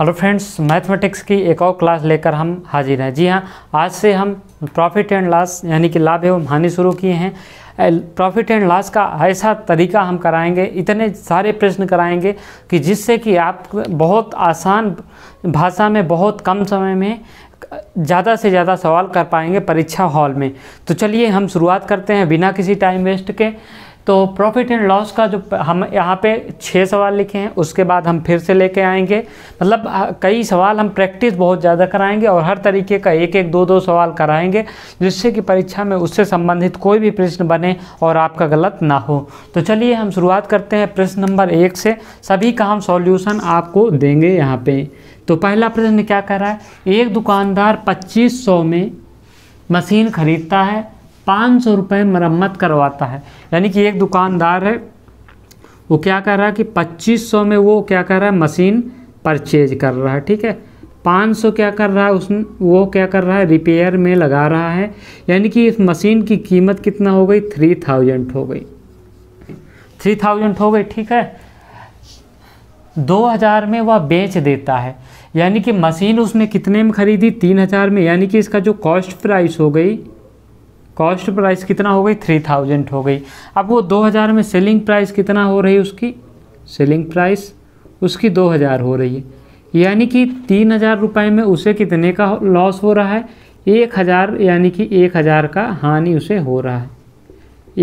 hello friends mathematics की एक और क्लास लेकर हम हाजिर हैं जी हाँ आज से हम प्रॉफिट एंड लॉस यानी कि लाभ एवं हानि शुरू किए हैं प्रॉफिट एंड लॉस का ऐसा तरीका हम कराएंगे इतने सारे प्रश्न कराएंगे कि जिससे कि आप बहुत आसान भाषा में बहुत कम समय में ज़्यादा से ज़्यादा सवाल कर पाएंगे परीक्षा हॉल में तो चलिए हम शुरुआत करते हैं बिना किसी टाइम वेस्ट के तो प्रॉफिट एंड लॉस का जो हम यहाँ पे छः सवाल लिखे हैं उसके बाद हम फिर से लेके आएंगे मतलब कई सवाल हम प्रैक्टिस बहुत ज़्यादा कराएंगे और हर तरीके का एक एक दो दो सवाल कराएंगे जिससे कि परीक्षा में उससे संबंधित कोई भी प्रश्न बने और आपका गलत ना हो तो चलिए हम शुरुआत करते हैं प्रश्न नंबर एक से सभी का हम सॉल्यूशन आपको देंगे यहाँ पर तो पहला प्रश्न क्या कर रहा है एक दुकानदार पच्चीस में मशीन खरीदता है पाँच सौ रुपये मरम्मत करवाता है यानी कि एक दुकानदार है वो क्या कर रहा है कि पच्चीस सौ में वो क्या कर रहा है मशीन परचेज कर रहा है ठीक है पाँच सौ क्या कर रहा है उस वो क्या कर रहा है रिपेयर में लगा रहा है यानी कि इस मशीन की कीमत कितना हो गई थ्री थाउजेंड हो गई थ्री थाउजेंड हो गई ठीक है दो हज़ार में वह बेच देता है यानी कि मशीन उसने कितने में ख़रीदी तीन हज़ार में यानी कि इसका जो कॉस्ट प्राइस हो गई कॉस्ट प्राइस कितना हो गई थ्री थाउजेंड हो गई अब वो दो हज़ार में सेलिंग प्राइस कितना हो रही है उसकी सेलिंग प्राइस उसकी दो हज़ार हो रही है यानी कि तीन हज़ार रुपये में उसे कितने का लॉस हो रहा है एक हज़ार यानी कि एक हज़ार का हानि उसे हो रहा है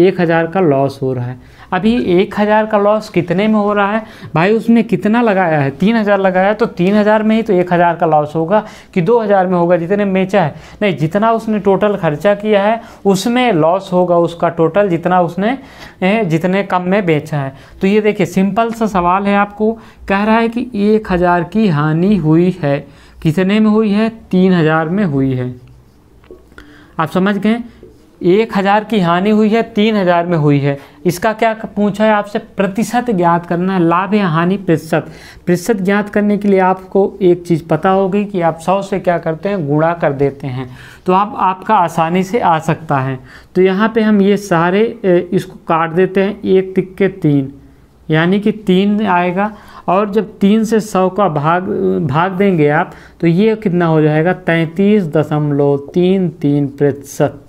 एक हज़ार का लॉस हो रहा है अभी एक हज़ार का लॉस कितने में हो रहा है भाई उसने कितना लगाया है तीन हज़ार लगाया है तो तीन हज़ार में ही तो एक हज़ार का लॉस होगा कि दो हज़ार में होगा जितने बेचा है नहीं जितना उसने टोटल खर्चा किया है उसमें लॉस होगा उसका टोटल जितना उसने जितने कम में बेचा है तो ये देखिए सिंपल सा सवाल है आपको कह रहा है कि एक हज़ार की हानि हुई है कितने में हुई है तीन हज़ार में हुई है आप समझ गए एक हज़ार की हानि हुई है तीन हज़ार में हुई है इसका क्या पूछा है आपसे प्रतिशत ज्ञात करना है लाभ या हानि प्रतिशत प्रतिशत ज्ञात करने के लिए आपको एक चीज़ पता होगी कि आप सौ से क्या करते हैं गुणा कर देते हैं तो आप आपका आसानी से आ सकता है तो यहाँ पे हम ये सारे इसको काट देते हैं एक तिक्के तीन यानी कि तीन आएगा और जब तीन से सौ का भाग भाग देंगे आप तो ये कितना हो जाएगा तैंतीस दशमलव तीन तीन प्रतिशत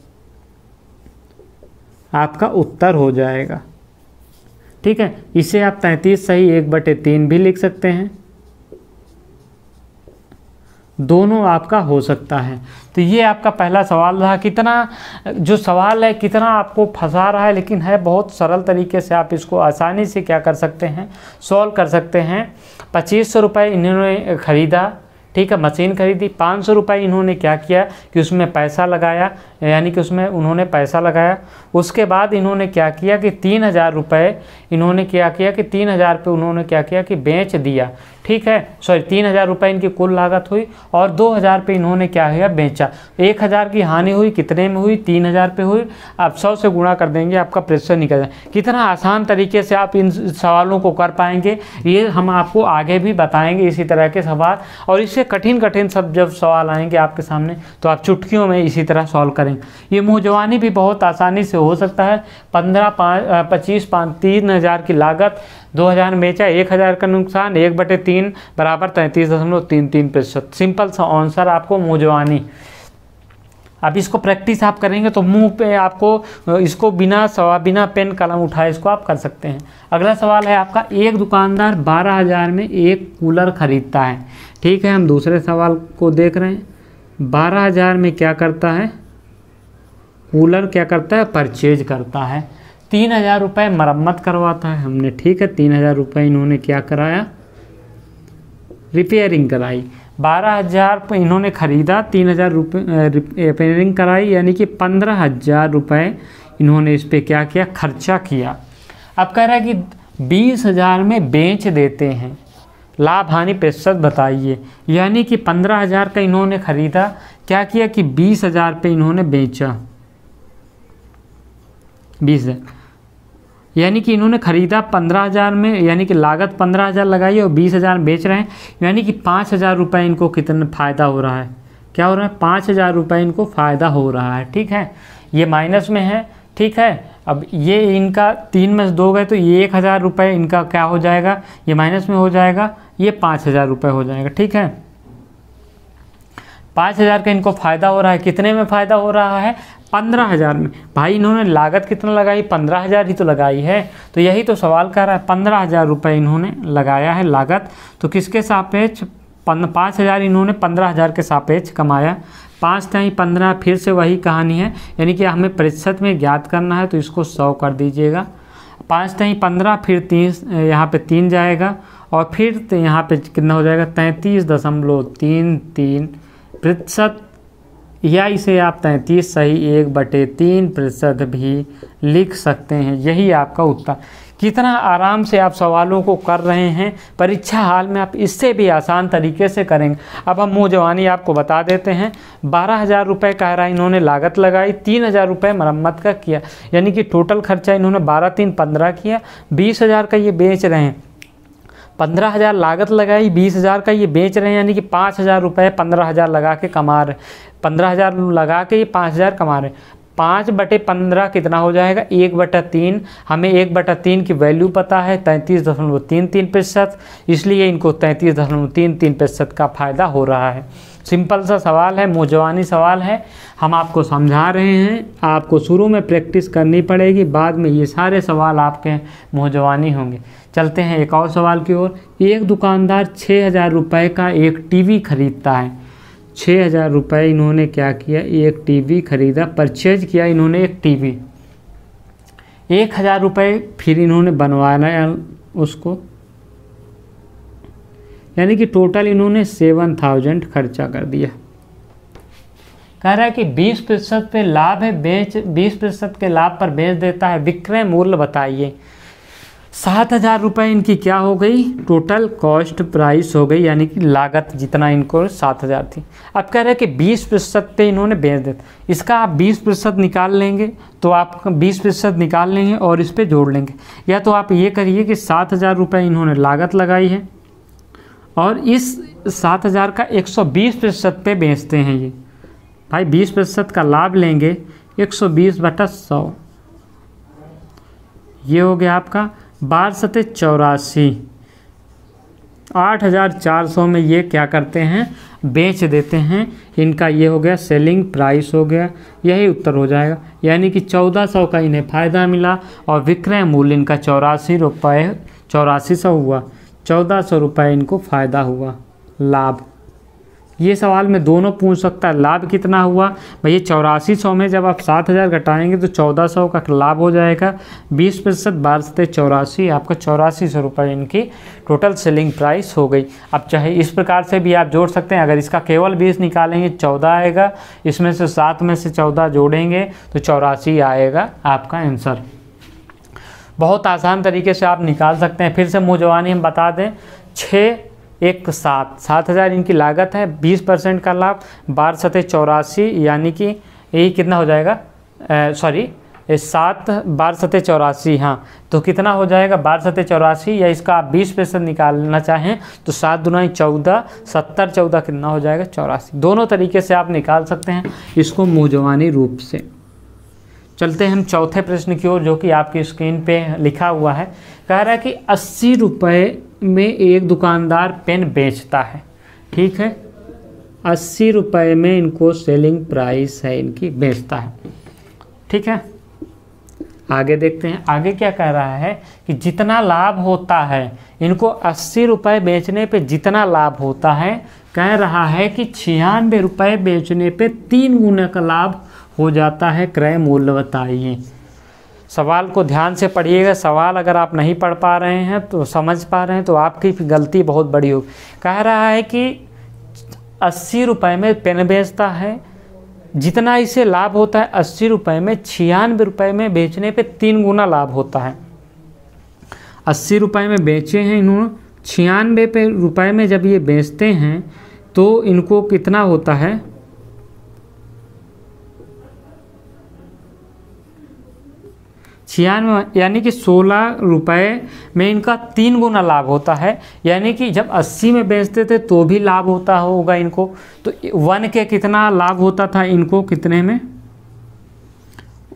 आपका उत्तर हो जाएगा ठीक है इसे आप तैंतीस सही एक बटे तीन भी लिख सकते हैं दोनों आपका हो सकता है तो ये आपका पहला सवाल रहा कितना जो सवाल है कितना आपको फंसा रहा है लेकिन है बहुत सरल तरीके से आप इसको आसानी से क्या कर सकते हैं सॉल्व कर सकते हैं पच्चीस सौ रुपये इन्होंने ख़रीदा ठीक है मशीन खरीदी पाँच सौ रुपये इन्होंने क्या किया कि उसमें पैसा लगाया यानी कि उसमें उन्होंने पैसा लगाया उसके बाद इन्होंने क्या किया कि तीन हज़ार रुपये इन्होंने क्या किया कि तीन हज़ार रुपये उन्होंने क्या किया कि बेच दिया ठीक है सॉरी तीन हज़ार रुपये इनकी कुल लागत हुई और दो हज़ार पे इन्होंने क्या किया बेचा एक हज़ार की हानि हुई कितने में हुई तीन हज़ार पे हुई आप सौ से गुणा कर देंगे आपका प्रेशर निकल जाए कितना आसान तरीके से आप इन सवालों को कर पाएंगे ये हम आपको आगे भी बताएंगे इसी तरह के सवाल और इससे कठिन कठिन सब जब सवाल आएंगे आपके सामने तो आप चुटकियों में इसी तरह सॉल्व करें करें ये मुँह जवानी भी बहुत आसानी से हो सकता है पंद्रह पाँच पच्चीस पाँच तीन हज़ार की लागत दो हज़ार बेचा एक हज़ार का नुकसान एक बटे तीन बराबर तैंतीस दशमलव तीन तीन प्रतिशत सिंपल सा आंसर आपको मुँह जवानी अब इसको प्रैक्टिस आप करेंगे तो मुंह पे आपको इसको बिना सवा बिना पेन कलम उठाए इसको आप कर सकते हैं अगला सवाल है आपका एक दुकानदार बारह हज़ार में एक कूलर ख़रीदता है ठीक है हम दूसरे सवाल को देख रहे हैं बारह हज़ार में क्या करता है कूलर क्या करता है परचेज करता है तीन हज़ार रुपये मरम्मत करवाता है हमने ठीक है तीन हज़ार रुपये इन्होंने क्या कराया रिपेयरिंग कराई बारह हज़ार इन्होंने ख़रीदा तीन हज़ार रुपये रिपेयरिंग कराई यानी कि पंद्रह हज़ार रुपये इन्होंने इस पर क्या किया खर्चा किया अब कह रहा है कि बीस हज़ार में बेच देते हैं लाभ हानि प्रतिशत बताइए यानी कि पंद्रह हज़ार का इन्होंने ख़रीदा क्या किया कि बीस हज़ार पे इन्होंने बेचा बीस हज़ार यानी कि इन्होंने ख़रीदा पंद्रह हज़ार में यानी कि लागत पंद्रह हज़ार लगाई और बीस हज़ार बेच रहे हैं यानी कि पाँच हज़ार रुपये इनको कितना फ़ायदा हो रहा है क्या हो रहा है पाँच हज़ार रुपये इनको फ़ायदा हो रहा है ठीक है ये माइनस में है ठीक है अब ये इनका तीन में दो गए तो ये एक हज़ार रुपये इनका क्या हो जाएगा ये माइनस में हो जाएगा ये पाँच हज़ार रुपये हो जाएगा ठीक है पाँच हज़ार का इनको फ़ायदा हो रहा है कितने में फ़ायदा हो रहा है पंद्रह हज़ार में भाई इन्होंने लागत कितना लगाई पंद्रह हज़ार ही तो लगाई है तो यही तो सवाल कर रहा है पंद्रह हज़ार रुपये इन्होंने लगाया है लागत तो किसके सापेक्ष पाँच हज़ार इन्होंने पंद्रह हज़ार के सापेक्ष कमाया पाँच टाइम पंद्रह फिर से वही कहानी है यानी कि हमें प्रतिशत में ज्ञात करना है तो इसको सौ कर दीजिएगा पाँच टाइम पंद्रह फिर तीन यहाँ पर तीन जाएगा और फिर तो यहाँ पर कितना हो जाएगा तैंतीस दशमलव तीन तीन प्रतिशत या इसे आप तैंतीस सही एक बटे तीन प्रतिशत भी लिख सकते हैं यही आपका उत्तर कितना आराम से आप सवालों को कर रहे हैं परीक्षा हाल में आप इससे भी आसान तरीके से करेंगे अब हम मुँह जवानी आपको बता देते हैं बारह हज़ार रुपये कह रहा इन्होंने लागत लगाई तीन हज़ार रुपये मरम्मत का किया यानी कि टोटल खर्चा इन्होंने बारह तीन पंद्रह किया बीस हज़ार का ये बेच रहे हैं पंद्रह हज़ार लागत लगाई बीस हज़ार का ये बेच रहे हैं यानी कि पाँच हज़ार रुपये पंद्रह हज़ार लगा के कमा रहे पंद्रह हज़ार लगा के ये पाँच हज़ार कमा रहे हैं पाँच बटे पंद्रह कितना हो जाएगा एक बटा तीन हमें एक बटा तीन की वैल्यू पता है तैंतीस दशमलव तीन तीन प्रतिशत इसलिए इनको तैंतीस दशमलव तीन तीन प्रतिशत का फ़ायदा हो रहा है सिंपल सा सवाल है मोजवानी सवाल है हम आपको समझा रहे हैं आपको शुरू में प्रैक्टिस करनी पड़ेगी बाद में ये सारे सवाल आपके मोजवानी होंगे चलते हैं एक और सवाल की ओर एक दुकानदार छः हज़ार रुपये का एक वी खरीदता है छः हज़ार रुपये इन्होंने क्या किया एक टीवी खरीदा परचेज किया इन्होंने एक टीवी एक हज़ार रुपये फिर इन्होंने बनवाया उसको यानी कि टोटल इन्होंने सेवन थाउजेंड खर्चा कर दिया कह रहा है कि बीस प्रतिशत पे लाभ है बेच बीस प्रतिशत के लाभ पर बेच देता है विक्रय मूल्य बताइए सात हज़ार रुपये इनकी क्या हो गई टोटल कॉस्ट प्राइस हो गई यानी कि लागत जितना इनको सात हज़ार थी अब कह रहे हैं कि बीस प्रतिशत पे इन्होंने बेच दिया इसका आप बीस प्रतिशत निकाल लेंगे तो आप बीस प्रतिशत निकाल लेंगे और इस पर जोड़ लेंगे या तो आप ये करिए कि सात हज़ार रुपये इन्होंने लागत लगाई है और इस सात हज़ार का एक सौ बीस प्रतिशत पे बेचते हैं ये भाई बीस प्रतिशत का लाभ लेंगे एक सौ बीस बटा सौ ये हो गया आपका बारह सतह चौरासी आठ हज़ार चार सौ में ये क्या करते हैं बेच देते हैं इनका ये हो गया सेलिंग प्राइस हो गया यही उत्तर हो जाएगा यानी कि चौदह सौ का इन्हें फ़ायदा मिला और विक्रय मूल्य इनका चौरासी रुपये चौरासी सौ हुआ चौदह सौ रुपये इनको फ़ायदा हुआ लाभ ये सवाल मैं दोनों पूछ सकता है लाभ कितना हुआ भैया चौरासी सौ में जब आप सात हज़ार घटाएँगे तो चौदह सौ का लाभ हो जाएगा बीस प्रतिशत बारह सत्य चौरासी आपका चौरासी सौ रुपये इनकी टोटल सेलिंग प्राइस हो गई अब चाहे इस प्रकार से भी आप जोड़ सकते हैं अगर इसका केवल बीस निकालेंगे चौदह आएगा इसमें से सात में से चौदह जोड़ेंगे तो चौरासी आएगा आपका आंसर बहुत आसान तरीके से आप निकाल सकते हैं फिर से मुँह जवानी हम बता दें छः एक सात सात हज़ार इनकी लागत है बीस परसेंट का लाभ बारह सतह चौरासी यानी कि ये कितना हो जाएगा सॉरी सात बारह सतह चौरासी हाँ तो कितना हो जाएगा बारह सतह चौरासी या इसका आप बीस परसेंट निकालना चाहें तो सात दुनाई चौदह सत्तर चौदह कितना हो जाएगा चौरासी दोनों तरीके से आप निकाल सकते हैं इसको मुँहजवानी रूप से चलते हैं हम चौथे प्रश्न की ओर जो कि आपकी स्क्रीन पे लिखा हुआ है कह रहा है कि अस्सी रुपये में एक दुकानदार पेन बेचता है ठीक है अस्सी रुपये में इनको सेलिंग प्राइस है इनकी बेचता है ठीक है आगे देखते हैं आगे क्या कह रहा है कि जितना लाभ होता है इनको अस्सी रुपये बेचने पे जितना लाभ होता है कह रहा है कि छियानवे रुपये बेचने पे तीन गुना का लाभ हो जाता है क्रय मूल्य बताइए सवाल को ध्यान से पढ़िएगा सवाल अगर आप नहीं पढ़ पा रहे हैं तो समझ पा रहे हैं तो आपकी गलती बहुत बड़ी होगी कह रहा है कि अस्सी रुपये में पेन बेचता है जितना इसे लाभ होता है अस्सी रुपये में छियानवे रुपये में बेचने पे तीन गुना लाभ होता है अस्सी रुपये में बेचे हैं इन्होंने छियानवे पे रुपये में जब ये बेचते हैं तो इनको कितना होता है छियानवे यानी कि सोलह रुपये में इनका तीन गुना लाभ होता है यानी कि जब अस्सी में बेचते थे तो भी लाभ होता होगा इनको तो वन के कितना लाभ होता था इनको कितने में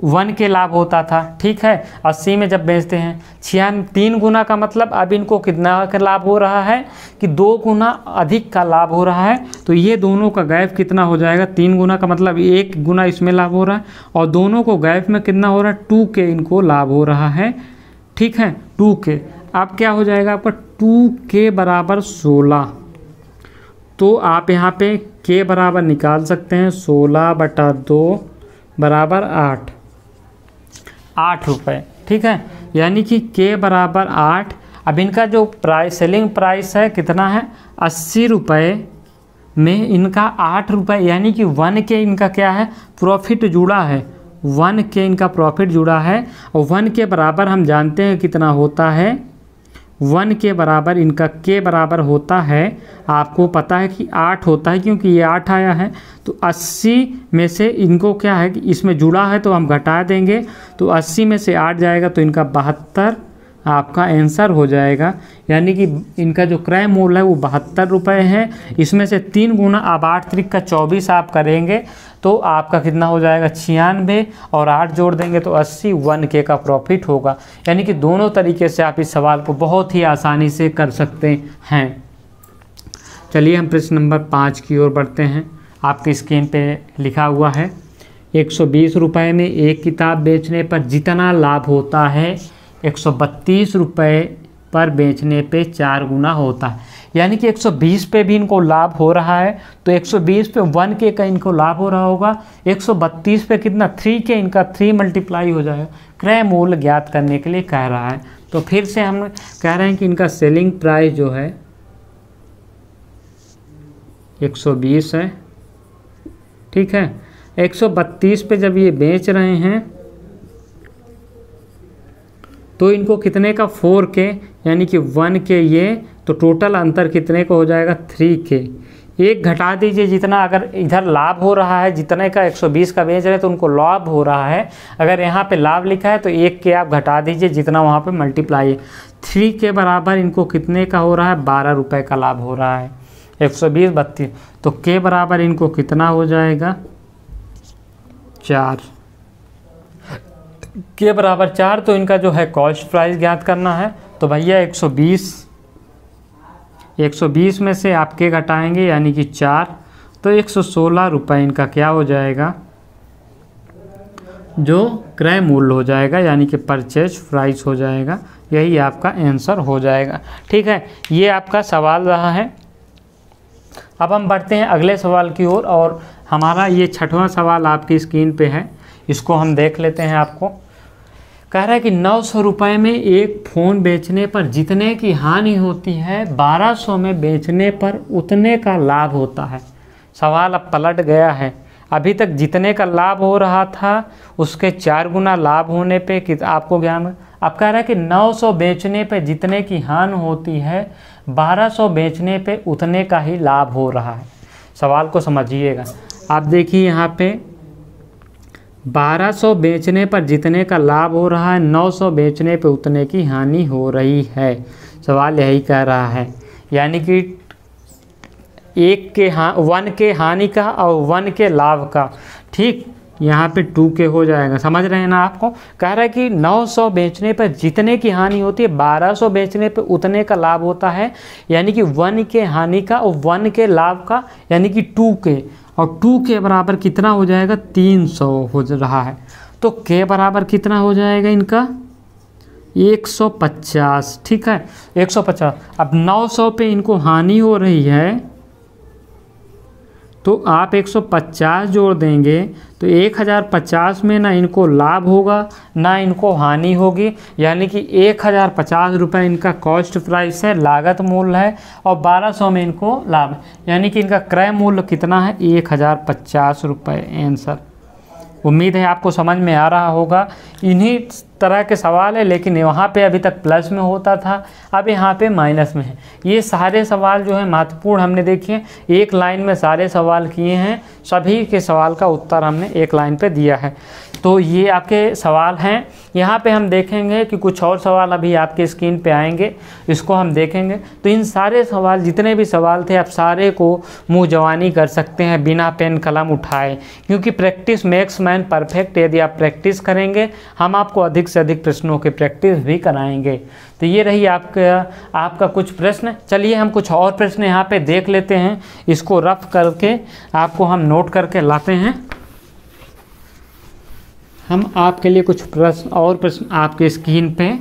वन के लाभ होता था ठीक है अस्सी में जब बेचते हैं छियानवे तीन गुना का मतलब अब इनको कितना का लाभ हो रहा है कि दो गुना अधिक का लाभ हो रहा है तो ये दोनों का गैप कितना हो जाएगा तीन गुना का मतलब एक गुना इसमें लाभ हो रहा है और दोनों को गैप में कितना हो रहा है टू के इनको लाभ हो रहा है ठीक है टू के अब क्या हो जाएगा आपका टू के बराबर सोलह तो आप यहाँ पे के बराबर निकाल सकते हैं सोलह बटा दो बराबर आठ आठ रुपये ठीक है यानी कि के बराबर आठ अब इनका जो प्राइस सेलिंग प्राइस है कितना है अस्सी रुपये में इनका आठ रुपये यानी कि वन के इनका क्या है प्रॉफिट जुड़ा है वन के इनका प्रॉफिट जुड़ा है और वन के बराबर हम जानते हैं कितना होता है वन के बराबर इनका के बराबर होता है आपको पता है कि आठ होता है क्योंकि ये आठ आया है तो अस्सी में से इनको क्या है कि इसमें जुड़ा है तो हम घटा देंगे तो अस्सी में से आठ जाएगा तो इनका बहत्तर आपका आंसर हो जाएगा यानी कि इनका जो क्रय मूल्य है वो बहत्तर रुपये है इसमें से तीन गुना आप आठ तरीक का चौबीस आप करेंगे तो आपका कितना हो जाएगा छियानवे और आठ जोड़ देंगे तो अस्सी वन के का प्रॉफिट होगा यानी कि दोनों तरीके से आप इस सवाल को बहुत ही आसानी से कर सकते हैं चलिए हम प्रश्न नंबर पाँच की ओर बढ़ते हैं आपकी स्क्रीन पे लिखा हुआ है एक सौ बीस रुपये में एक किताब बेचने पर जितना लाभ होता है एक सौ बत्तीस रुपये पर बेचने पे चार गुना होता है यानी कि 120 पे भी इनको लाभ हो रहा है तो 120 पे वन के का इनको लाभ हो रहा होगा 132 पे कितना थ्री के इनका थ्री मल्टीप्लाई हो जाएगा क्रय मूल्य ज्ञात करने के लिए कह रहा है तो फिर से हम कह रहे हैं कि इनका सेलिंग प्राइस जो है 120 है ठीक है 132 पे जब ये बेच रहे हैं तो इनको कितने का फोर के यानी कि वन के ये तो टोटल अंतर कितने का हो जाएगा थ्री के एक घटा दीजिए जितना अगर इधर लाभ हो रहा है जितने का 120 का बेच रहे तो उनको लाभ हो रहा है अगर यहाँ पे लाभ लिखा है तो एक के आप घटा दीजिए जितना वहाँ पे मल्टीप्लाई है थ्री के बराबर इनको कितने का हो रहा है बारह रुपये का लाभ हो रहा है एक सौ बीस बत्तीस तो के बराबर इनको कितना हो जाएगा चार के बराबर चार तो इनका जो है कॉस्ट प्राइस ज्ञात करना है तो भैया 120 120 में से आप के घटाएंगे यानी कि चार तो एक सौ रुपये इनका क्या हो जाएगा जो क्रय मूल्य हो जाएगा यानी कि परचेज प्राइस हो जाएगा यही आपका आंसर हो जाएगा ठीक है ये आपका सवाल रहा है अब हम बढ़ते हैं अगले सवाल की ओर और, और हमारा ये छठवां सवाल आपकी स्क्रीन पे है इसको हम देख लेते हैं आपको कह रहा है कि नौ सौ रुपये में एक फ़ोन बेचने पर जितने की हानि होती है बारह सौ में बेचने पर उतने का लाभ होता है सवाल अब पलट गया है अभी तक जितने का लाभ हो रहा था उसके चार गुना लाभ होने पे कि आपको ज्ञान अब कह रहा है कि 900 बेचने पे जितने की हानि होती है 1200 बेचने पे उतने का ही लाभ हो रहा है सवाल को समझिएगा आप देखिए यहाँ पर 1200 बेचने पर जितने का लाभ हो रहा है 900 बेचने पर उतने की हानि हो रही है सवाल यही कह रहा है यानी कि एक के हा वन के हानि का और वन के लाभ का ठीक यहाँ पे टू के हो जाएगा समझ रहे हैं ना आपको कह रहा है कि 900 बेचने पर जितने की हानि होती है 1200 बेचने पर उतने का लाभ होता है यानी कि वन के हानि का और वन के लाभ का यानी कि टू के और टू के बराबर कितना हो जाएगा तीन सौ हो रहा है तो के बराबर कितना हो जाएगा इनका एक सौ पचास ठीक है एक सौ पचास अब नौ सौ पर इनको हानि हो रही है तो आप 150 जोड़ देंगे तो 1050 में ना इनको लाभ होगा ना इनको हानि होगी यानी कि एक हज़ार पचास रुपये इनका कॉस्ट प्राइस है लागत मूल्य है और 1200 में इनको लाभ यानी कि इनका क्रय मूल्य कितना है एक हज़ार पचास रुपये आंसर उम्मीद है आपको समझ में आ रहा होगा इन्हीं तरह के सवाल है लेकिन वहाँ पे अभी तक प्लस में होता था अब यहाँ पे माइनस में है ये सारे सवाल जो है महत्वपूर्ण हमने देखे एक लाइन में सारे सवाल किए हैं सभी के सवाल का उत्तर हमने एक लाइन पे दिया है तो ये आपके सवाल हैं यहाँ पे हम देखेंगे कि कुछ और सवाल अभी आपके स्क्रीन पे आएंगे इसको हम देखेंगे तो इन सारे सवाल जितने भी सवाल थे आप सारे को मुँह जवानी कर सकते हैं बिना पेन कलम उठाए क्योंकि प्रैक्टिस मेक्स मैन परफेक्ट यदि आप प्रैक्टिस करेंगे हम आपको अधिक से अधिक प्रश्नों के प्रैक्टिस भी कराएंगे तो ये रही आपका आपका कुछ प्रश्न चलिए हम कुछ और प्रश्न यहाँ पे देख लेते हैं इसको रफ करके आपको हम नोट करके लाते हैं हम आपके लिए कुछ प्रश्न और प्रश्न आपके स्क्रीन पे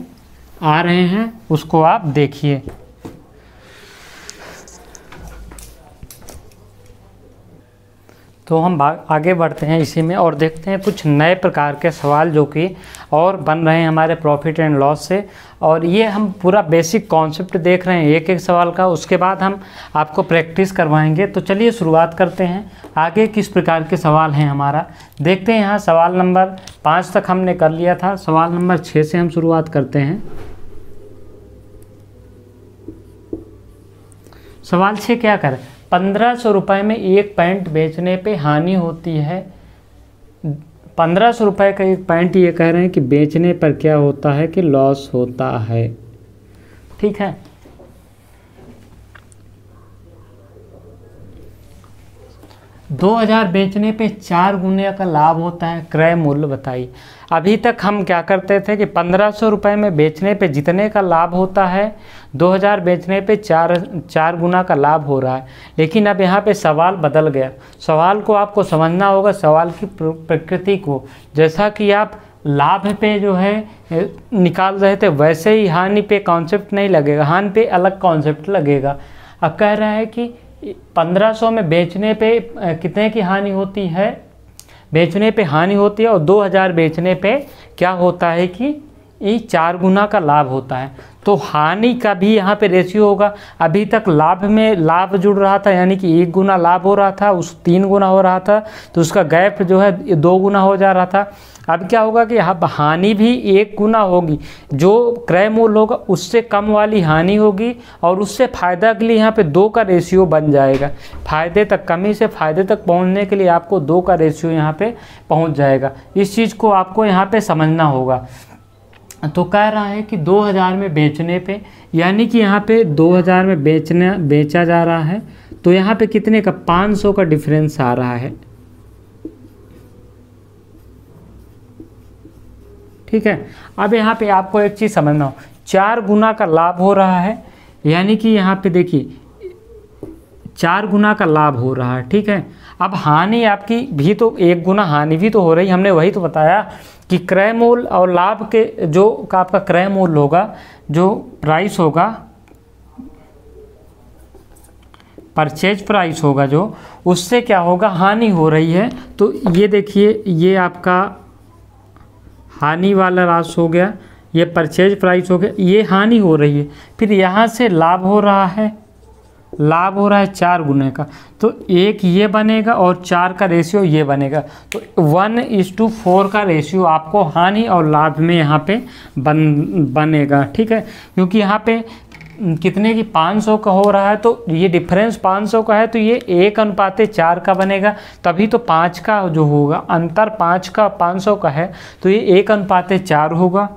आ रहे हैं उसको आप देखिए तो हम आगे बढ़ते हैं इसी में और देखते हैं कुछ नए प्रकार के सवाल जो कि और बन रहे हैं हमारे प्रॉफिट एंड लॉस से और ये हम पूरा बेसिक कॉन्सेप्ट देख रहे हैं एक एक सवाल का उसके बाद हम आपको प्रैक्टिस करवाएंगे तो चलिए शुरुआत करते हैं आगे किस प्रकार के सवाल हैं हमारा देखते हैं यहाँ सवाल नंबर पाँच तक हमने कर लिया था सवाल नंबर छः से हम शुरुआत करते हैं सवाल छः क्या करें पंद्रह सौ रुपये में एक पैंट बेचने पे हानि होती है पंद्रह सौ रुपये का एक पैंट ये कह रहे हैं कि बेचने पर क्या होता है कि लॉस होता है ठीक है दो हज़ार बेचने पे चार गुने का लाभ होता है क्रय मूल्य बताइए अभी तक हम क्या करते थे कि पंद्रह सौ रुपये में बेचने पे जितने का लाभ होता है दो हज़ार बेचने पे चार चार गुना का लाभ हो रहा है लेकिन अब यहाँ पे सवाल बदल गया सवाल को आपको समझना होगा सवाल की प्रकृति को जैसा कि आप लाभ पे जो है निकाल रहे थे वैसे ही हानि पे कॉन्सेप्ट नहीं लगेगा हानि पे अलग कॉन्सेप्ट लगेगा अब कह रहा है कि पंद्रह सौ में बेचने पे कितने की हानि होती है बेचने पे हानि होती है और 2000 बेचने पे क्या होता है कि ये चार गुना का लाभ होता है तो हानि का भी यहाँ पे रेशियो होगा अभी तक लाभ में लाभ जुड़ रहा था यानी कि एक गुना लाभ हो रहा था उस तीन गुना हो रहा था तो उसका गैप जो है दो गुना हो जा रहा था अब क्या होगा कि यहाँ हानि भी एक गुना होगी जो क्रय मूल होगा उससे कम वाली हानि होगी और उससे फ़ायदा के लिए यहाँ पे दो का रेशियो बन जाएगा फायदे तक कमी से फ़ायदे तक पहुँचने के लिए आपको दो का रेशियो यहाँ पे पहुँच जाएगा इस चीज़ को आपको यहाँ पे समझना होगा तो कह रहा है कि 2000 में बेचने पे यानी कि यहाँ पे 2000 में बेचना बेचा जा रहा है तो यहाँ पे कितने का 500 का डिफरेंस आ रहा है ठीक है अब यहाँ पे आपको एक चीज़ समझना हो चार गुना का लाभ हो रहा है यानी कि यहाँ पे देखिए चार गुना का लाभ हो रहा है ठीक है अब हानि आपकी भी तो एक गुना हानि भी तो हो रही हमने वही तो बताया कि क्रय मूल और लाभ के जो का आपका क्रय मूल होगा जो प्राइस होगा परचेज प्राइस होगा जो उससे क्या होगा हानि हो रही है तो ये देखिए ये आपका हानि वाला राशि हो गया ये परचेज प्राइस हो गया ये हानि हो रही है फिर यहाँ से लाभ हो रहा है लाभ हो रहा है चार गुने का तो एक ये बनेगा और चार का रेशियो ये बनेगा तो वन इज टू फोर का रेशियो आपको हानि और लाभ में यहाँ पे बन बनेगा ठीक है क्योंकि यहाँ पे कितने की 500 का हो रहा है तो ये डिफरेंस 500 का है तो ये एक अनुपाते चार का बनेगा तभी तो पाँच का जो होगा अंतर पाँच का 500 का है तो ये एक अनुपाते चार होगा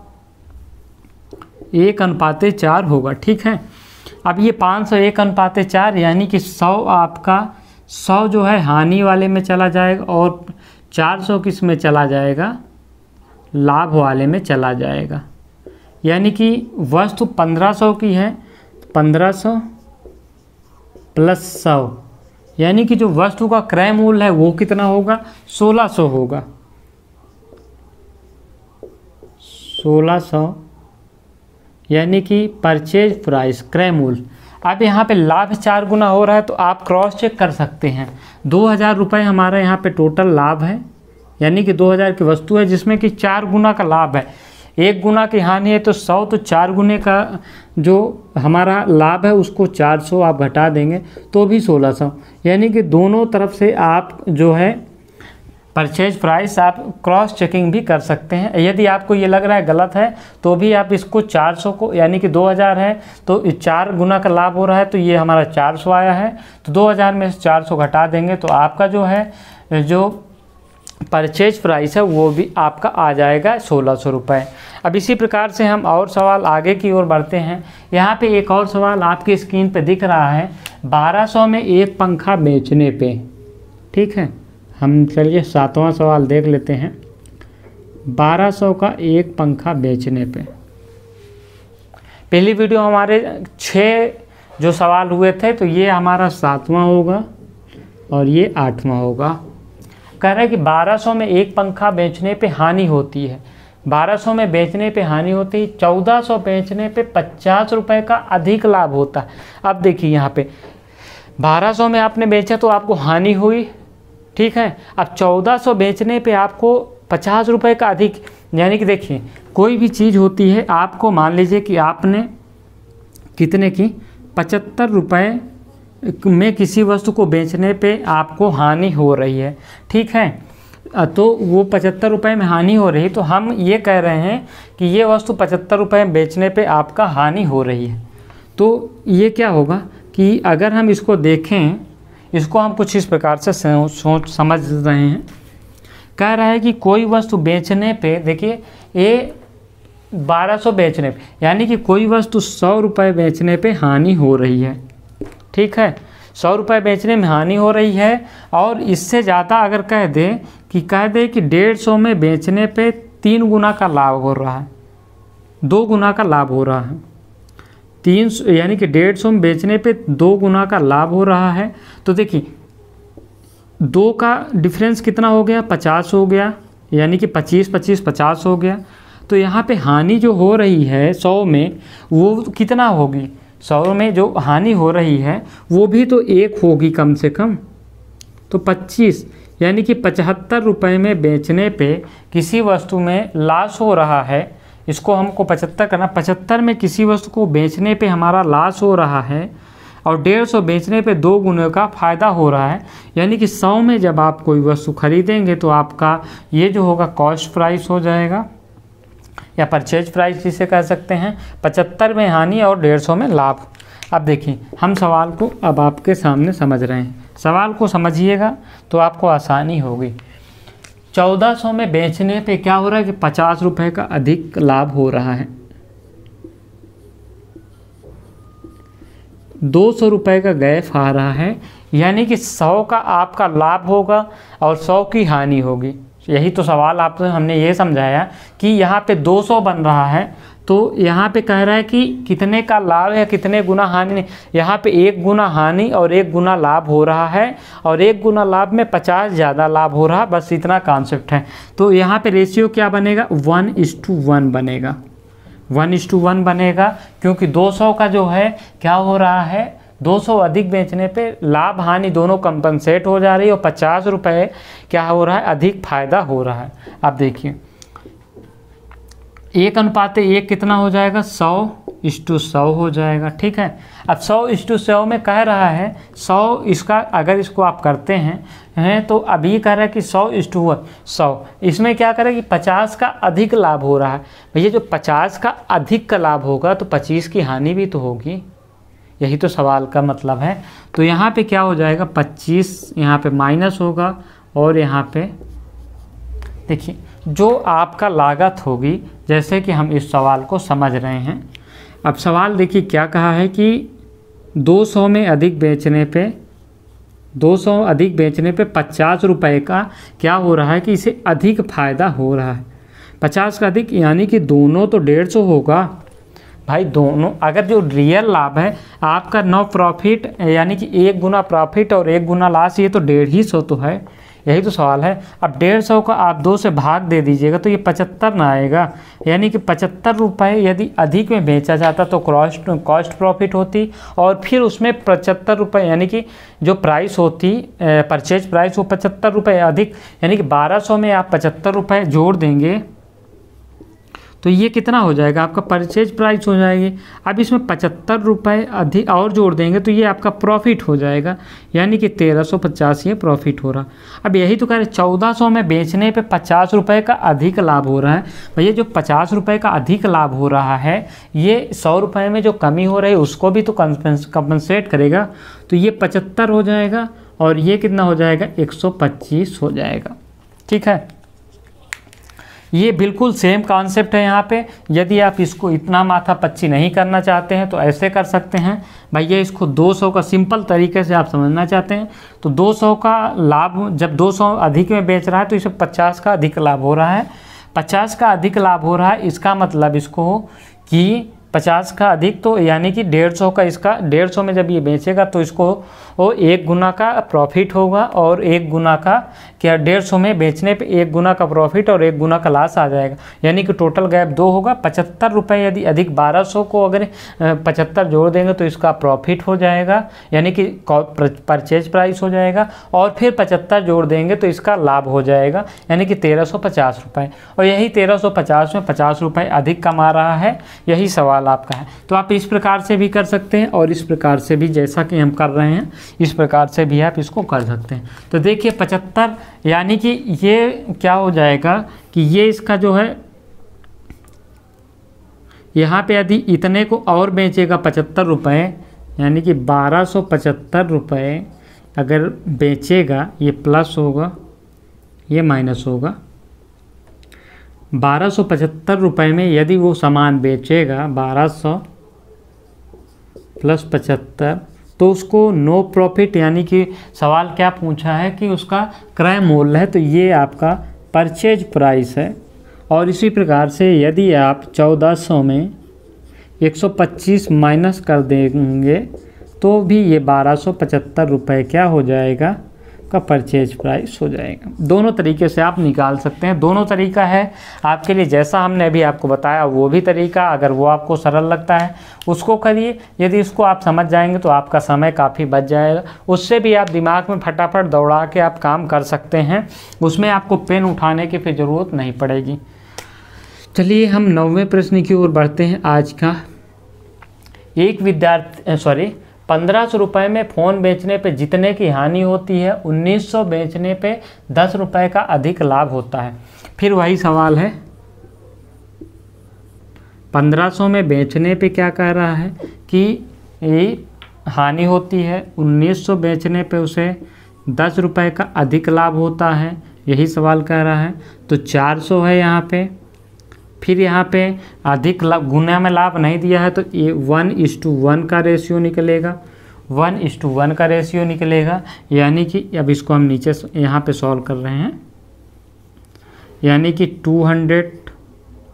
एक अनुपाते चार होगा ठीक है अब ये पाँच सौ एक अनुपाते चार यानी कि सौ आपका सौ जो है हानि वाले में चला जाएगा और चार सौ किस में चला जाएगा लाभ वाले में चला जाएगा यानी कि वस्तु पंद्रह सौ की है पंद्रह सौ प्लस सौ यानी कि जो वस्तु का क्रय मूल्य है वो कितना होगा सोलह सौ होगा सोलह सौ यानी कि परचेज प्राइस क्रय मूल्य अब यहाँ पे लाभ चार गुना हो रहा है तो आप क्रॉस चेक कर सकते हैं दो हज़ार रुपये हमारा यहाँ पे टोटल लाभ है यानी कि दो हज़ार की वस्तु है जिसमें कि चार गुना का लाभ है एक गुना की हानि है तो सौ तो चार गुने का जो हमारा लाभ है उसको चार सौ आप घटा देंगे तो भी सोलह सौ यानी कि दोनों तरफ से आप जो है परचेज प्राइस आप क्रॉस चेकिंग भी कर सकते हैं यदि आपको ये लग रहा है गलत है तो भी आप इसको 400 को यानी कि 2000 है तो चार गुना का लाभ हो रहा है तो ये हमारा 400 आया है तो 2000 में से 400 घटा देंगे तो आपका जो है जो परचेज प्राइस है वो भी आपका आ जाएगा सोलह सौ रुपये अब इसी प्रकार से हम और सवाल आगे की ओर बढ़ते हैं यहाँ पे एक और सवाल आपकी स्क्रीन पे दिख रहा है बारह सौ में एक पंखा बेचने पे ठीक है हम चलिए सातवां सवाल देख लेते हैं बारह सौ का एक पंखा बेचने पे पहली वीडियो हमारे छः जो सवाल हुए थे तो ये हमारा सातवां होगा और ये आठवां होगा कह रहा है कि 1200 में एक पंखा बेचने पे हानि होती है 1200 में बेचने पे हानि होती है 1400 बेचने पे पचास रुपये का अधिक लाभ होता है अब देखिए यहाँ पे 1200 में आपने बेचा तो आपको हानि हुई ठीक है अब 1400 बेचने पे आपको पचास रुपये का अधिक यानी कि देखिए कोई भी चीज़ होती है आपको मान लीजिए कि आपने कितने की पचहत्तर रुपये में किसी वस्तु को बेचने पे आपको हानि हो रही है ठीक है तो वो पचहत्तर रुपये में हानि हो रही तो हम ये कह रहे हैं कि ये वस्तु पचहत्तर रुपये में बेचने पे आपका हानि हो रही है तो ये क्या होगा कि अगर हम इसको देखें इसको हम कुछ इस प्रकार से सोच समझ रहे हैं कह रहा है कि कोई वस्तु बेचने पे देखिए ये 1200 बेचने पे यानी कि कोई वस्तु सौ रुपये बेचने पे हानि हो रही है ठीक है सौ रुपये बेचने में हानि हो रही है और इससे ज़्यादा अगर कह दें कि कह दें कि डेढ़ सौ में बेचने पे तीन गुना का लाभ हो रहा है दो गुना का लाभ हो रहा है तीन यानी कि डेढ़ सौ में बेचने पे दो गुना का लाभ हो रहा है तो देखिए दो का डिफरेंस कितना हो गया पचास हो गया यानी कि पच्चीस पच्चीस पचास हो गया तो यहाँ पर हानि जो हो रही है सौ में वो कितना होगी सौर में जो हानि हो रही है वो भी तो एक होगी कम से कम तो 25 यानी कि पचहत्तर रुपये में बेचने पे किसी वस्तु में लाश हो रहा है इसको हमको पचहत्तर करना पचहत्तर में किसी वस्तु को बेचने पे हमारा लाश हो रहा है और डेढ़ सौ बेचने पे दो गुने का फ़ायदा हो रहा है यानी कि सौ में जब आप कोई वस्तु खरीदेंगे तो आपका ये जो होगा कॉस्ट प्राइस हो जाएगा या परचेज प्राइस जिसे कह सकते हैं पचहत्तर में हानि और डेढ़ सौ में लाभ अब देखिए हम सवाल को अब आपके सामने समझ रहे हैं सवाल को समझिएगा तो आपको आसानी होगी चौदह सौ में बेचने पे क्या हो रहा है कि पचास रुपये का अधिक लाभ हो रहा है दो सौ रुपये का गैफ आ रहा है यानी कि सौ का आपका लाभ होगा और सौ की हानि होगी यही तो सवाल आपसे हमने ये समझाया कि यहाँ पे 200 बन रहा है तो यहाँ पे कह रहा है कि कितने का लाभ है कितने गुना हानि यहाँ पे एक गुना हानि और एक गुना लाभ हो रहा है और एक गुना लाभ में पचास ज़्यादा लाभ हो रहा बस इतना कॉन्सेप्ट है तो यहाँ पे रेशियो क्या बनेगा वन इस टू वन बनेगा वन इस टू वन बनेगा क्योंकि 200 का जो है क्या हो रहा है 200 अधिक बेचने पे लाभ हानि दोनों कंपनसेट हो जा रही है और पचास रुपये क्या हो रहा है अधिक फायदा हो रहा है आप देखिए एक अनुपात एक कितना हो जाएगा सौ इस टू सौ हो जाएगा ठीक है अब सौ इस टू सौ में कह रहा है सौ इसका अगर इसको आप करते हैं हैं तो अभी कह रहा है कि सौ इस टू हुआ सौ इसमें क्या करें कि पचास का अधिक लाभ हो रहा है भैया जो पचास का अधिक का लाभ होगा तो पच्चीस की हानि भी तो होगी यही तो सवाल का मतलब है तो यहाँ पे क्या हो जाएगा 25 यहाँ पे माइनस होगा और यहाँ पे देखिए जो आपका लागत होगी जैसे कि हम इस सवाल को समझ रहे हैं अब सवाल देखिए क्या कहा है कि 200 में अधिक बेचने पे 200 अधिक बेचने पे पचास रुपये का क्या हो रहा है कि इसे अधिक फायदा हो रहा है 50 का अधिक यानी कि दोनों तो डेढ़ सौ होगा भाई दोनों अगर जो रियल लाभ है आपका नो प्रॉफिट यानी कि एक गुना प्रॉफिट और एक गुना लॉस ये तो डेढ़ ही सौ तो है यही तो सवाल है अब डेढ़ सौ का आप दो से भाग दे दीजिएगा तो ये पचहत्तर ना आएगा यानी कि पचहत्तर रुपये यदि अधिक में बेचा जाता तो कॉस्ट कॉस्ट प्रॉफिट होती और फिर उसमें पचहत्तर रुपये यानी कि जो प्राइस होती परचेज प्राइस वो पचहत्तर रुपये अधिक यानी कि बारह सौ में आप पचहत्तर रुपये जोड़ देंगे तो ये कितना हो जाएगा आपका परचेज प्राइस हो जाएगी अब इसमें पचहत्तर रुपये अधिक और जोड़ देंगे तो ये आपका प्रॉफिट हो जाएगा यानी कि तेरह सौ पचास ये प्रॉफिट हो रहा अब यही तो कह रहे चौदह सौ में बेचने पे पचास रुपये का अधिक लाभ हो रहा है भैया जो पचास रुपये का अधिक लाभ हो रहा है ये सौ रुपये में जो कमी हो रही है उसको भी तो कंपनसेट करेगा तो ये पचहत्तर हो जाएगा और ये कितना हो जाएगा एक सौ पच्चीस हो जाएगा ठीक है ये बिल्कुल सेम कॉन्सेप्ट है यहाँ पे यदि आप इसको इतना माथा पच्ची नहीं करना चाहते हैं तो ऐसे कर सकते हैं भैया इसको 200 का सिंपल तरीके से आप समझना चाहते हैं तो 200 का लाभ जब 200 अधिक में बेच रहा है तो इसे 50 का अधिक लाभ हो रहा है 50 का अधिक लाभ हो रहा है इसका मतलब इसको कि पचास का अधिक तो यानी कि डेढ़ सौ का इसका डेढ़ सौ में जब ये बेचेगा तो इसको वो एक गुना का प्रॉफिट होगा और एक गुना का क्या डेढ़ सौ में बेचने पे एक गुना का प्रॉफिट और एक गुना का लाश आ जाएगा यानी कि टोटल गैप दो होगा पचहत्तर रुपये यदि अधिक बारह सौ को अगर पचहत्तर जोड़ देंगे तो इसका प्रॉफिट हो जाएगा यानी कि परचेज प्राइस हो जाएगा और फिर पचहत्तर जोड़ देंगे तो इसका लाभ हो जाएगा यानी कि तेरह सौ पचास रुपये और यही तेरह सौ पचास में पचास रुपये अधिक कमा रहा है यही सवाल सवाल आपका है तो आप इस प्रकार से भी कर सकते हैं और इस प्रकार से भी जैसा कि हम कर रहे हैं इस प्रकार से भी आप इसको कर सकते हैं तो देखिए पचहत्तर यानी कि ये क्या हो जाएगा कि ये इसका जो है यहाँ पे यदि इतने को और बेचेगा पचहत्तर रुपये यानी कि बारह सौ पचहत्तर रुपये अगर बेचेगा ये प्लस होगा ये माइनस होगा बारह सौ पचहत्तर रुपये में यदि वो सामान बेचेगा बारह सौ प्लस पचहत्तर तो उसको नो प्रॉफिट यानी कि सवाल क्या पूछा है कि उसका क्रय मूल्य है तो ये आपका परचेज प्राइस है और इसी प्रकार से यदि आप चौदह सौ में एक सौ पच्चीस माइनस कर देंगे तो भी ये बारह सौ पचहत्तर रुपये क्या हो जाएगा आपका परचेज प्राइस हो जाएगा दोनों तरीके से आप निकाल सकते हैं दोनों तरीका है आपके लिए जैसा हमने अभी आपको बताया वो भी तरीका अगर वो आपको सरल लगता है उसको करिए यदि इसको आप समझ जाएंगे तो आपका समय काफ़ी बच जाएगा उससे भी आप दिमाग में फटाफट दौड़ा के आप काम कर सकते हैं उसमें आपको पेन उठाने की फिर ज़रूरत नहीं पड़ेगी चलिए हम नौवें प्रश्न की ओर बढ़ते हैं आज का एक विद्यार्थी सॉरी पंद्रह सौ रुपये में फ़ोन बेचने पे जितने की हानि होती है उन्नीस सौ बेचने पे दस रुपये का अधिक लाभ होता है फिर वही सवाल है पंद्रह सौ में बेचने पे क्या कह रहा है कि ये हानि होती है उन्नीस सौ बेचने पे उसे दस रुपये का अधिक लाभ होता है यही सवाल कह रहा है तो चार सौ है यहाँ पे फिर यहाँ पे अधिक लाभ गुना में लाभ नहीं दिया है तो ये वन इस टू वन का रेशियो निकलेगा वन इस टू वन का रेशियो निकलेगा यानी कि अब इसको हम नीचे यहाँ पे सॉल्व कर रहे हैं यानी कि टू हंड्रेड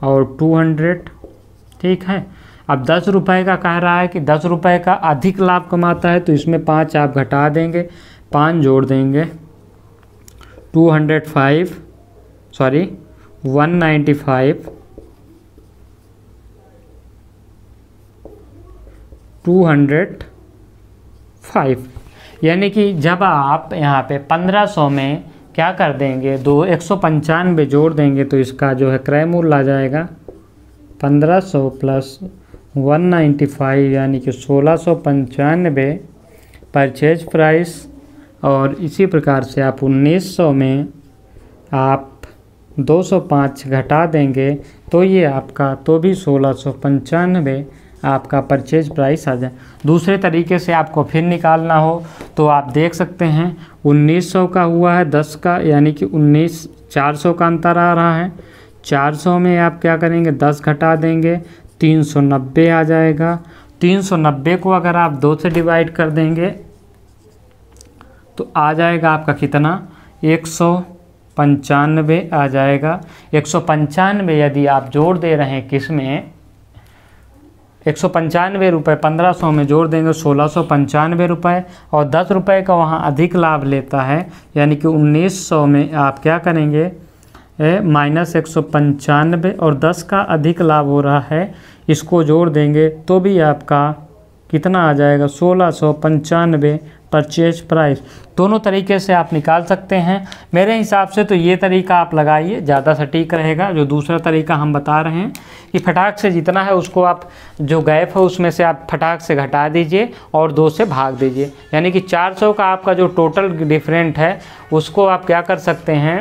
और टू हंड्रेड ठीक है अब दस रुपये का कह रहा है कि दस रुपये का अधिक लाभ कमाता है तो इसमें पाँच आप घटा देंगे पाँच जोड़ देंगे two hundred five sorry one ninety five two hundred five यानी कि जब आप यहाँ पे पंद्रह सौ में क्या कर देंगे दो एक सौ पंचानवे जोड़ देंगे तो इसका जो है क्रय मूल आ जाएगा पंद्रह सौ प्लस वन नाइन्टी फाइव यानी कि सोलह सौ पंचानवे परचेज प्राइस और इसी प्रकार से आप उन्नीस सौ में आप 205 घटा देंगे तो ये आपका तो भी सोलह सौ पंचानवे आपका परचेज प्राइस आ जाए दूसरे तरीके से आपको फिर निकालना हो तो आप देख सकते हैं 1900 का हुआ है 10 का यानी कि 19 400 का अंतर आ रहा है 400 में आप क्या करेंगे 10 घटा देंगे 390 आ जाएगा 390 को अगर आप दो से डिवाइड कर देंगे तो आ जाएगा आपका कितना एक सौ पंचानवे आ जाएगा एक सौ पंचानवे यदि आप जोड़ दे रहे हैं किस में एक सौ पंचानवे रुपये पंद्रह सौ में जोड़ देंगे सोलह सौ पंचानवे रुपये और दस रुपये का वहाँ अधिक लाभ लेता है यानी कि उन्नीस सौ में आप क्या करेंगे माइनस एक सौ पंचानवे और दस का अधिक लाभ हो रहा है इसको जोड़ देंगे तो भी आपका कितना आ जाएगा सोलह सौ पंचानवे परचेज प्राइस दोनों तरीके से आप निकाल सकते हैं मेरे हिसाब से तो ये तरीका आप लगाइए ज़्यादा सटीक रहेगा जो दूसरा तरीका हम बता रहे हैं कि फटाक से जितना है उसको आप जो गैप है उसमें से आप फटाक से घटा दीजिए और दो से भाग दीजिए यानी कि 400 का आपका जो टोटल डिफरेंट है उसको आप क्या कर सकते हैं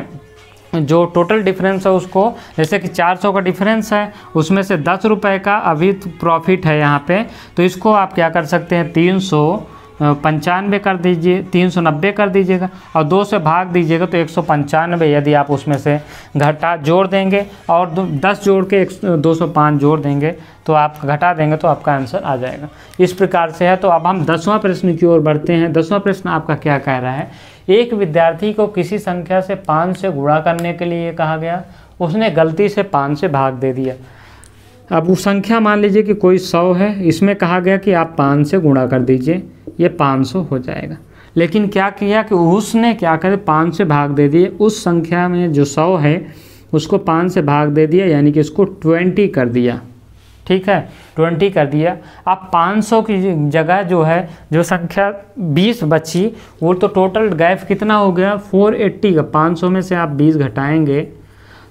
जो टोटल डिफरेंस है उसको जैसे कि 400 का डिफरेंस है उसमें से दस रुपये का अभी प्रॉफिट तो है यहाँ पे तो इसको आप क्या कर सकते हैं 300 पंचानवे कर दीजिए तीन सौ नब्बे कर दीजिएगा और दो से भाग दीजिएगा तो एक सौ पंचानवे यदि आप उसमें से घटा जोड़ देंगे और दस जोड़ के एक दो सौ पाँच जोड़ देंगे तो आप घटा देंगे तो आपका आंसर आ जाएगा इस प्रकार से है तो अब हम दसवां प्रश्न की ओर बढ़ते हैं दसवां प्रश्न आपका क्या कह रहा है एक विद्यार्थी को किसी संख्या से पाँच से गुणा करने के लिए कहा गया उसने गलती से पाँच से भाग दे दिया अब वो संख्या मान लीजिए कि कोई सौ है इसमें कहा गया कि आप पाँच से गुणा कर दीजिए ये 500 हो जाएगा लेकिन क्या किया कि उसने क्या करे पाँच से भाग दे दिए उस संख्या में जो सौ है उसको पाँच से भाग दे दिया यानी कि उसको ट्वेंटी कर दिया ठीक है ट्वेंटी कर दिया अब 500 की जगह जो है जो संख्या 20 बची वो तो टोटल गैप कितना हो गया 480 का 500 में से आप 20 घटाएंगे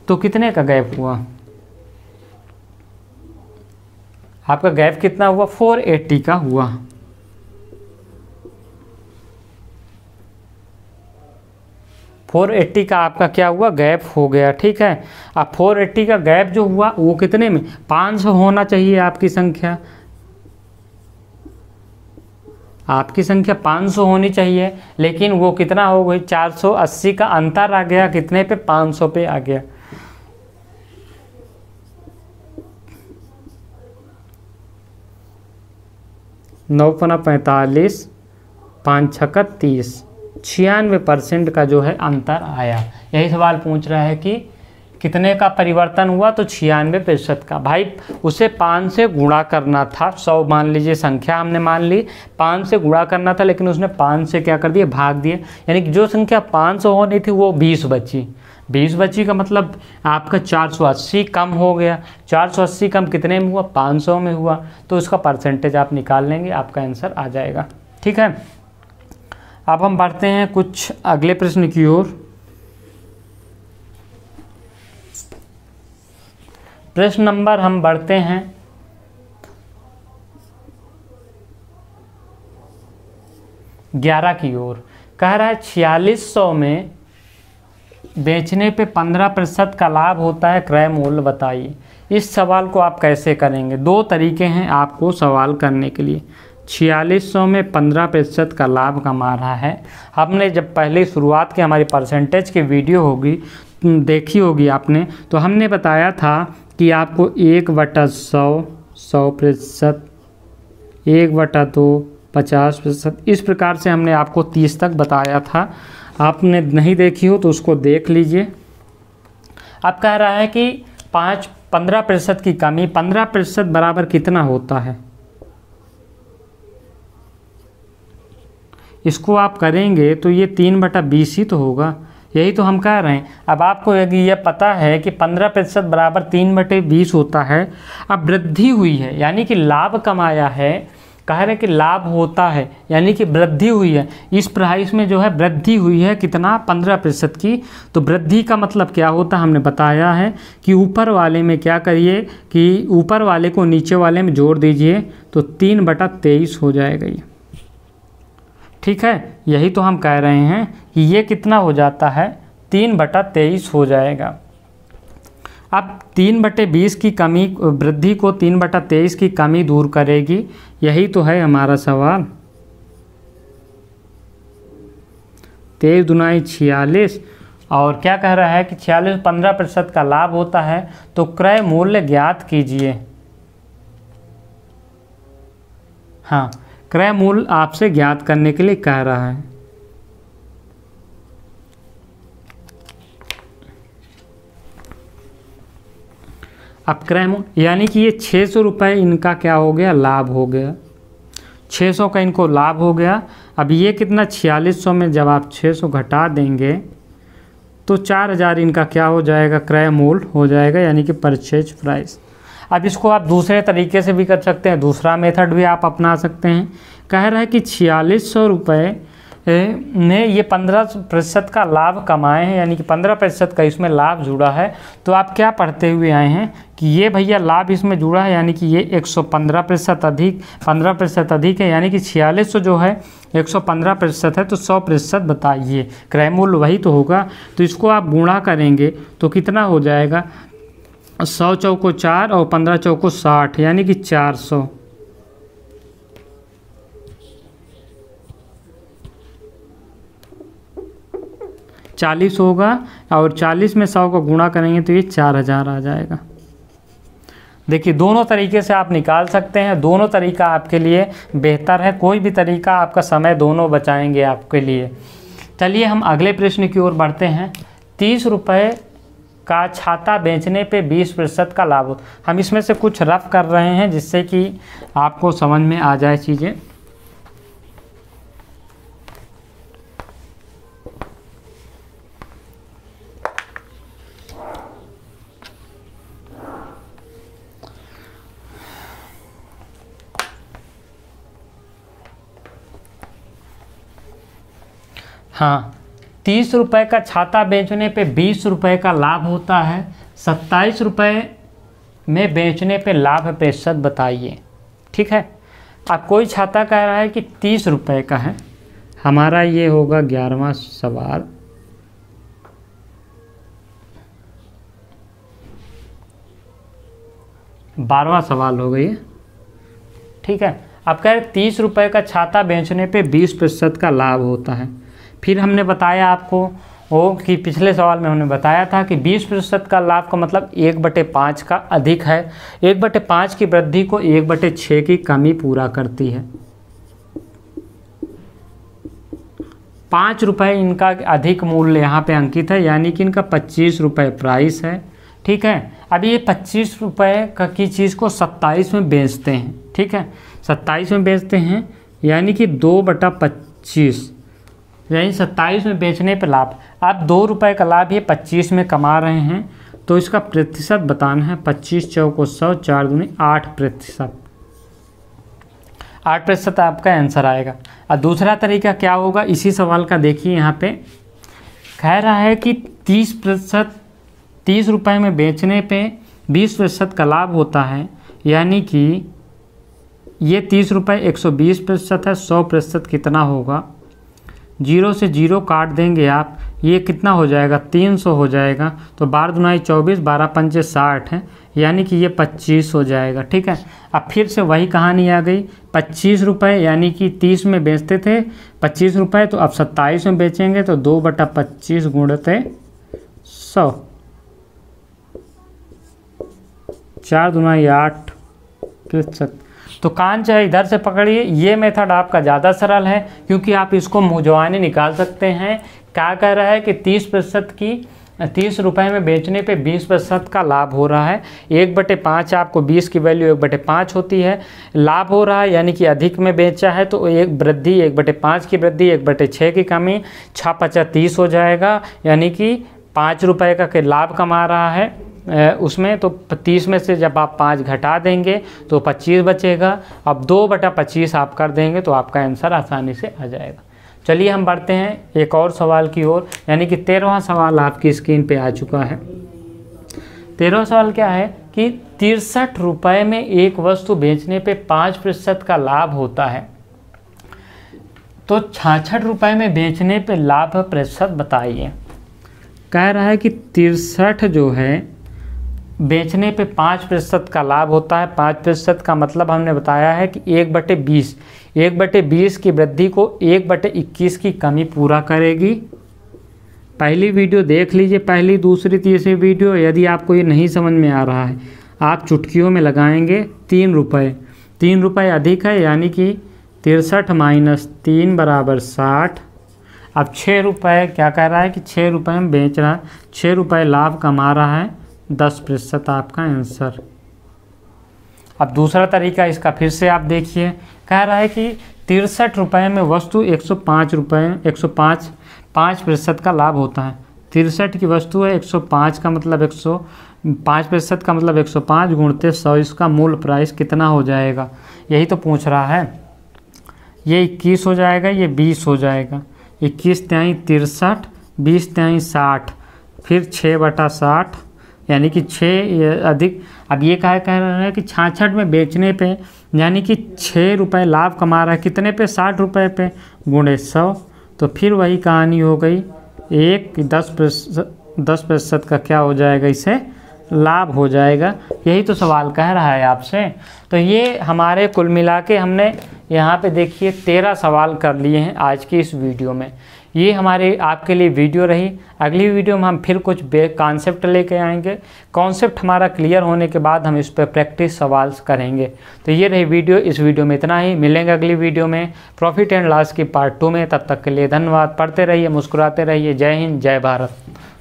तो कितने का गैप हुआ आपका गैप कितना हुआ 480 का हुआ 480 का आपका क्या हुआ गैप हो गया ठीक है अब 480 का गैप जो हुआ वो कितने में 500 होना चाहिए आपकी संख्या आपकी संख्या 500 होनी चाहिए लेकिन वो कितना हो गई 480 का अंतर आ गया कितने पे 500 पे आ गया नौ पना पैंतालीस पाँच छक्का तीस छियानवे परसेंट का जो है अंतर आया यही सवाल पूछ रहा है कि कितने का परिवर्तन हुआ तो छियानवे प्रतिशत का भाई उसे पाँच से गुणा करना था सौ मान लीजिए संख्या हमने मान ली पाँच से गुणा करना था लेकिन उसने पाँच से क्या कर दिया भाग दिए यानी कि जो संख्या पाँच सौ होनी थी वो बीस बची बीस बची का मतलब आपका चार सौ अस्सी कम हो गया चार सौ अस्सी कम कितने में हुआ पाँच सौ में हुआ तो उसका परसेंटेज आप निकाल लेंगे आपका आंसर आ जाएगा ठीक है अब हम बढ़ते हैं कुछ अगले प्रश्न की ओर प्रश्न नंबर हम बढ़ते हैं ग्यारह की ओर कह रहा है छियालीस सौ में बेचने पे पंद्रह प्रतिशत का लाभ होता है क्रय मूल्य बताइए इस सवाल को आप कैसे करेंगे दो तरीके हैं आपको सवाल करने के लिए छियालीस सौ में पंद्रह प्रतिशत का लाभ कमा रहा है हमने जब पहले शुरुआत की हमारी परसेंटेज की वीडियो होगी देखी होगी आपने तो हमने बताया था कि आपको एक बटा सौ सौ प्रतिशत एक बटा दो पचास प्रतिशत इस प्रकार से हमने आपको तीस तक बताया था आपने नहीं देखी हो तो उसको देख लीजिए अब कह रहा है कि पाँच पंद्रह प्रतिशत की कमी पंद्रह प्रतिशत बराबर कितना होता है इसको आप करेंगे तो ये तीन बटा बीस ही तो होगा यही तो हम कह रहे हैं अब आपको यदि यह पता है कि पंद्रह प्रतिशत बराबर तीन बटे बीस होता है अब वृद्धि हुई है यानी कि लाभ कमाया है कह रहे कि लाभ होता है यानी कि वृद्धि हुई है इस प्राइस में जो है वृद्धि हुई है कितना पंद्रह प्रतिशत की तो वृद्धि का मतलब क्या होता हमने बताया है कि ऊपर वाले में क्या करिए कि ऊपर वाले को नीचे वाले में जोड़ दीजिए तो तीन बटा तेईस हो जाएगा ये ठीक है यही तो हम कह रहे हैं कि ये कितना हो जाता है तीन बटा तेईस हो जाएगा अब तीन बटे बीस की कमी वृद्धि को तीन बटा तेईस की कमी दूर करेगी यही तो है हमारा सवाल तेईस दुनाई छियालीस और क्या कह रहा है कि छियालीस पंद्रह प्रतिशत का लाभ होता है तो क्रय मूल्य ज्ञात कीजिए हाँ क्रय मूल्य आपसे ज्ञात करने के लिए कह रहा है अब क्रय मूल्य यानी कि ये छः सौ रुपये इनका क्या हो गया लाभ हो गया छः सौ का इनको लाभ हो गया अब ये कितना छियालीस सौ में जब आप छः सौ घटा देंगे तो चार हज़ार इनका क्या हो जाएगा क्रय मूल्य हो जाएगा यानी कि परचेज प्राइस अब इसको आप दूसरे तरीके से भी कर सकते हैं दूसरा मेथड भी आप अपना सकते हैं कह रहा है कि छियालीस सौ रुपये ने ये पंद्रह प्रतिशत का लाभ कमाए हैं यानी कि पंद्रह प्रतिशत का इसमें लाभ जुड़ा है तो आप क्या पढ़ते हुए आए हैं कि ये भैया लाभ इसमें जुड़ा है यानी कि ये एक सौ पंद्रह प्रतिशत अधिक पंद्रह प्रतिशत अधिक है यानी कि छियालीस सौ जो है एक सौ पंद्रह प्रतिशत है तो सौ प्रतिशत बताइए क्रय मूल्य वही तो होगा तो इसको आप गुणा करेंगे तो कितना हो जाएगा सौ चौको चार और पंद्रह चौको साठ यानी कि चार सौ चालीस होगा और चालीस में सौ को गुणा करेंगे तो ये चार हज़ार आ जाएगा देखिए दोनों तरीके से आप निकाल सकते हैं दोनों तरीका आपके लिए बेहतर है कोई भी तरीका आपका समय दोनों बचाएंगे आपके लिए चलिए हम अगले प्रश्न की ओर बढ़ते हैं तीस रुपये का छाता बेचने पे 20 प्रतिशत का लाभ हो हम इसमें से कुछ रफ कर रहे हैं जिससे कि आपको समझ में आ जाए चीज़ें हाँ तीस रुपये का छाता बेचने पे बीस रुपये का लाभ होता है सत्ताईस रुपये में बेचने पे लाभ प्रतिशत बताइए ठीक है अब कोई छाता कह रहा है कि तीस रुपये का है हमारा ये होगा ग्यारहवा सवाल बारहवा सवाल हो गई ठीक है अब कह रहे तीस रुपये का छाता बेचने पे बीस प्रतिशत का लाभ होता है फिर हमने बताया आपको वो कि पिछले सवाल में हमने बताया था कि 20 प्रतिशत का लाभ का मतलब एक बटे पाँच का अधिक है एक बटे पाँच की वृद्धि को एक बटे छः की कमी पूरा करती है पाँच रुपये इनका अधिक मूल्य यहाँ पे अंकित है यानी कि इनका पच्चीस रुपये प्राइस है ठीक है अब ये पच्चीस रुपये का की चीज़ को सत्ताईस में बेचते हैं ठीक है सत्ताईस में बेचते हैं यानी कि दो बटा पच्चीस यानी सत्ताईस में बेचने पर लाभ आप दो रुपये का लाभ ये पच्चीस में कमा रहे हैं तो इसका प्रतिशत बताना है पच्चीस चौको सौ चार दूनी आठ प्रतिशत आठ प्रतिशत आपका आंसर आएगा और दूसरा तरीका क्या होगा इसी सवाल का देखिए यहाँ पे कह रहा है कि तीस प्रतिशत तीस रुपये में बेचने पे बीस प्रतिशत का लाभ होता है यानी कि ये तीस रुपये एक सौ बीस प्रतिशत है सौ प्रतिशत कितना होगा जीरो से जीरो काट देंगे आप ये कितना हो जाएगा तीन सौ हो जाएगा तो बारह दुनाई चौबीस बारह पंचे साठ हैं यानी कि ये पच्चीस हो जाएगा ठीक है अब फिर से वही कहानी आ गई पच्चीस रुपये यानी कि तीस में बेचते थे पच्चीस रुपये तो अब सत्ताईस में बेचेंगे तो दो बटा पच्चीस गुणते सौ चार दुनाई आठ तो कान चाहे इधर से पकड़िए ये मेथड आपका ज़्यादा सरल है क्योंकि आप इसको मुजवाने निकाल सकते हैं क्या कह रहा है कि तीस प्रतिशत की तीस रुपये में बेचने पे बीस प्रतिशत का लाभ हो रहा है एक बटे पाँच आपको बीस की वैल्यू एक बटे पाँच होती है लाभ हो रहा है यानी कि अधिक में बेचा है तो एक वृद्धि एक बटे पाँच की वृद्धि एक बटे छः की कमी छः पचास तीस हो जाएगा यानी कि पाँच रुपये का के लाभ कमा रहा है उसमें तो 30 में से जब आप पाँच घटा देंगे तो 25 बचेगा अब दो बटा पच्चीस आप कर देंगे तो आपका आंसर आसानी से आ जाएगा चलिए हम बढ़ते हैं एक और सवाल की ओर यानी कि तेरहवा सवाल आपकी स्क्रीन पे आ चुका है तेरहवा सवाल क्या है कि तिरसठ रुपये में एक वस्तु बेचने पे पाँच प्रतिशत का लाभ होता है तो छाछठ रुपये में बेचने पे लाभ प्रतिशत बताइए कह रहा है कि तिरसठ जो है बेचने पे पाँच प्रतिशत का लाभ होता है पाँच प्रतिशत का मतलब हमने बताया है कि एक बटे बीस एक बटे बीस की वृद्धि को एक बटे इक्कीस की कमी पूरा करेगी पहली वीडियो देख लीजिए पहली दूसरी तीसरी वीडियो यदि आपको ये नहीं समझ में आ रहा है आप चुटकियों में लगाएंगे तीन रुपये तीन रुपये अधिक है यानी कि तिरसठ माइनस तीन बराबर साठ अब छः रुपये क्या कह रहा है कि छः रुपये में बेच रहा है छः रुपये लाभ कमा रहा है दस प्रतिशत आपका आंसर अब दूसरा तरीका इसका फिर से आप देखिए कह रहा है कि तिरसठ रुपये में वस्तु एक सौ पाँच रुपये एक सौ पाँच पाँच प्रतिशत का लाभ होता है तिरसठ की वस्तु है एक सौ पाँच का मतलब एक सौ पाँच प्रतिशत का मतलब एक सौ पाँच गुणते सौ इसका मूल प्राइस कितना हो जाएगा यही तो पूछ रहा है ये इक्कीस हो जाएगा ये बीस हो जाएगा इक्कीस त्याई तिरसठ बीस त्याई साठ फिर छः बटा साठ यानी कि छः अधिक अब ये कहा कह रहा है कि छाछठ में बेचने पे यानी कि छः रुपये लाभ कमा रहा है कितने पे साठ रुपये पे गुणे सौ तो फिर वही कहानी हो गई एक दस प्रतिशत दस प्रतिशत का क्या हो जाएगा इसे लाभ हो जाएगा यही तो सवाल कह रहा है आपसे तो ये हमारे कुल मिला के हमने यहाँ पे देखिए तेरह सवाल कर लिए हैं आज की इस वीडियो में ये हमारे आपके लिए वीडियो रही अगली वीडियो में हम फिर कुछ कॉन्सेप्ट लेके आएंगे कॉन्सेप्ट हमारा क्लियर होने के बाद हम इस पर प्रैक्टिस सवाल करेंगे तो ये रही वीडियो इस वीडियो में इतना ही मिलेंगे अगली वीडियो में प्रॉफिट एंड लॉस की पार्ट टू में तब तक के लिए धन्यवाद पढ़ते रहिए मुस्कुराते रहिए जय हिंद जय भारत